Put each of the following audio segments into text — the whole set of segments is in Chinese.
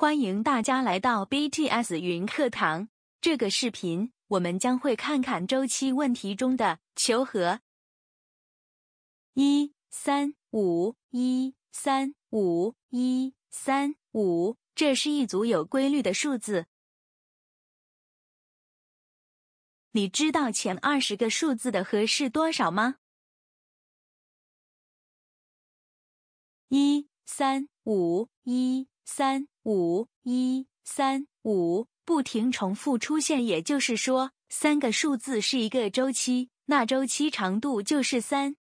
欢迎大家来到 BTS 云课堂。这个视频，我们将会看看周期问题中的求和。一三五一三五一三五，这是一组有规律的数字。你知道前二十个数字的和是多少吗？一。三五一三五一三五不停重复出现，也就是说，三个数字是一个周期，那周期长度就是三。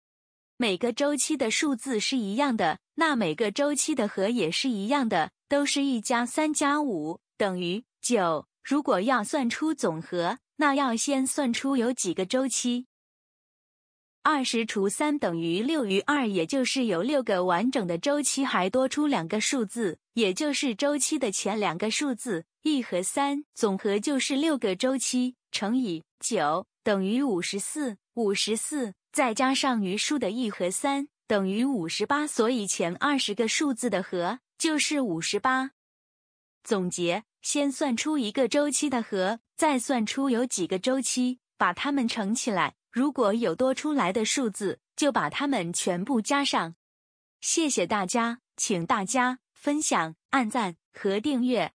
每个周期的数字是一样的，那每个周期的和也是一样的，都是一加三加五等于九。如果要算出总和，那要先算出有几个周期。二十除三等于六余二，也就是有六个完整的周期，还多出两个数字，也就是周期的前两个数字一和三，总和就是六个周期乘以九等于五十四，五十四再加上余数的一和三等于五十八，所以前二十个数字的和就是五十八。总结：先算出一个周期的和，再算出有几个周期，把它们乘起来。如果有多出来的数字，就把它们全部加上。谢谢大家，请大家分享、按赞和订阅。